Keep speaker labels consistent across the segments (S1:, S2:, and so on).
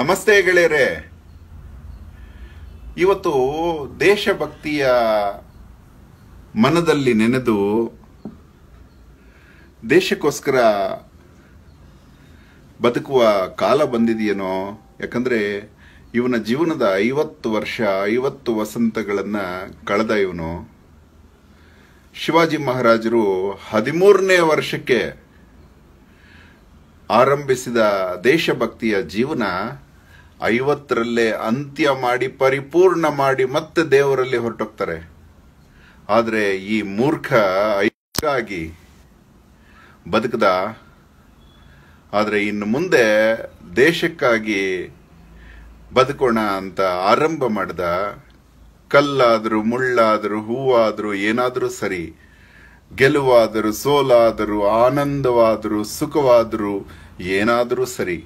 S1: ನಮಸ್ತೆ ಗೆಳೆಯರೆ ಇವತ್ತು ದೇಶಭಕ್ತಿಯ ಮನದಲ್ಲಿ ನೆನೆದು ದೇಶಕ್ಕೋಸ್ಕರ ಬದುಕುವ ಕಾಲ ಬಂದಿದೆಯೇನೋ ಯಾಕಂದರೆ ಇವನ ಜೀವನದ ಐವತ್ತು ವರ್ಷ ಐವತ್ತು ವಸಂತಗಳನ್ನು ಕಳೆದ ಇವನು ಶಿವಾಜಿ ಮಹಾರಾಜರು ಹದಿಮೂರನೇ ವರ್ಷಕ್ಕೆ ಆರಂಭಿಸಿದ ದೇಶಭಕ್ತಿಯ ಜೀವನ ಐವತ್ತರಲ್ಲೇ ಅಂತ್ಯ ಮಾಡಿ ಪರಿಪೂರ್ಣ ಮಾಡಿ ಮತ್ತೆ ದೇವರಲ್ಲಿ ಹೊರಟೋಗ್ತಾರೆ ಆದರೆ ಈ ಮೂರ್ಖ ಐಗಾಗಿ ಬದುಕದ ಆದರೆ ಇನ್ನು ಮುಂದೆ ದೇಶಕ್ಕಾಗಿ ಬದುಕೋಣ ಅಂತ ಆರಂಭ ಮಾಡ್ದ ಕಲ್ಲಾದರೂ ಮುಳ್ಳಾದರೂ ಹೂವಾದರೂ ಏನಾದರೂ ಸರಿ ಗೆಲುವಾದರೂ ಸೋಲಾದರೂ ಆನಂದವಾದರೂ ಸುಖವಾದರೂ ಏನಾದರೂ ಸರಿ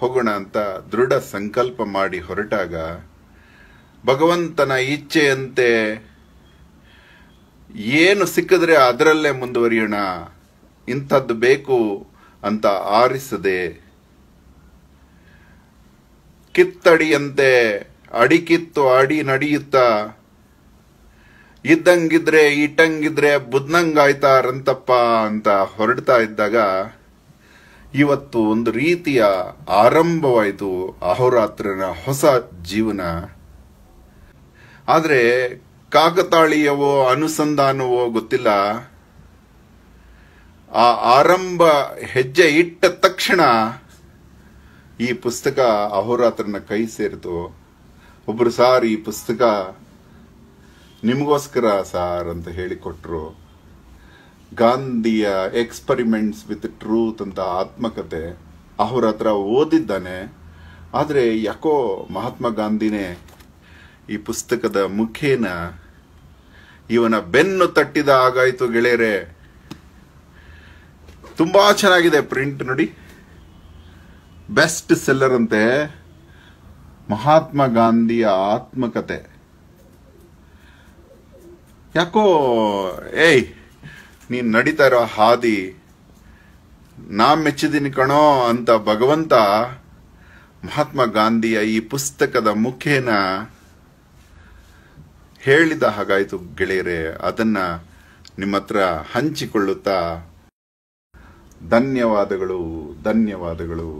S1: ಹೋಗೋಣ ಅಂತ ದೃಢ ಸಂಕಲ್ಪ ಮಾಡಿ ಹೊರಟಾಗ ಭಗವಂತನ ಇಚ್ಛೆಯಂತೆ ಏನು ಸಿಕ್ಕಿದ್ರೆ ಅದರಲ್ಲೇ ಮುಂದುವರಿಯೋಣ ಇಂಥದ್ದು ಬೇಕು ಅಂತ ಆರಿಸದೆ ಕಿತ್ತಡಿಯಂತೆ ಅಡಿಕಿತ್ತು ಅಡಿ ನಡೆಯುತ್ತಾ ಇದ್ದಂಗಿದ್ರೆ ಇಟ್ಟಂಗಿದ್ರೆ ಬುದ್ನಂಗಾಯ್ತಾ ರಂತಪ್ಪ ಅಂತ ಹೊರಡ್ತಾ ಇದ್ದಾಗ ಇವತ್ತು ಒಂದು ರೀತಿಯ ಆರಂಭವಾಯಿತು ಅಹೋರಾತ್ರನ ಹೊಸ ಜೀವನ ಆದರೆ ಕಾಕತಾಳೀಯವೋ ಅನುಸಂಧಾನವೋ ಗೊತ್ತಿಲ್ಲ ಆ ಆರಂಭ ಹೆಜ್ಜೆ ಇಟ್ಟ ತಕ್ಷಣ ಈ ಪುಸ್ತಕ ಅಹೋರಾತ್ರನ ಕೈ ಸೇರಿತು ಒಬ್ಬರು ಸಾರ್ ಈ ಪುಸ್ತಕ ನಿಮಗೋಸ್ಕರ ಸಾರ್ ಅಂತ ಹೇಳಿಕೊಟ್ರು ಗಾಂಧಿಯ ಎಕ್ಸ್ಪರಿಮೆಂಟ್ಸ್ ವಿತ್ ಟ್ರೂತ್ ಅಂತ ಆತ್ಮಕತೆ ಅವ್ರ ಹತ್ರ ಓದಿದ್ದಾನೆ ಆದರೆ ಯಾಕೋ ಮಹಾತ್ಮ ಗಾಂಧಿನೇ ಈ ಪುಸ್ತಕದ ಮುಖೇನ ಇವನ ಬೆನ್ನು ತಟ್ಟಿದ ಹಾಗಾಯಿತು ಗೆಳೆಯರೆ ತುಂಬ ಚೆನ್ನಾಗಿದೆ ಪ್ರಿಂಟ್ ನೋಡಿ ಬೆಸ್ಟ್ ಸೆಲ್ಲರ್ ಅಂತೆ ಮಹಾತ್ಮ ಗಾಂಧಿಯ ಆತ್ಮಕತೆ ಯಾಕೋ ಏಯ್ ನೀನು ನಡೀತಾ ಇರೋ ಹಾದಿ ನಾ ಮೆಚ್ಚಿದೀನಿ ಕಣೋ ಅಂತ ಭಗವಂತ ಮಹಾತ್ಮ ಗಾಂಧಿಯ ಈ ಪುಸ್ತಕದ ಮುಖೇನ ಹೇಳಿದ ಹಾಗಾಯಿತು ಗೆಳೆಯರೆ ಅದನ್ನ ನಿಮ್ಮ ಹತ್ರ ಹಂಚಿಕೊಳ್ಳುತ್ತಾ ಧನ್ಯವಾದಗಳು ಧನ್ಯವಾದಗಳು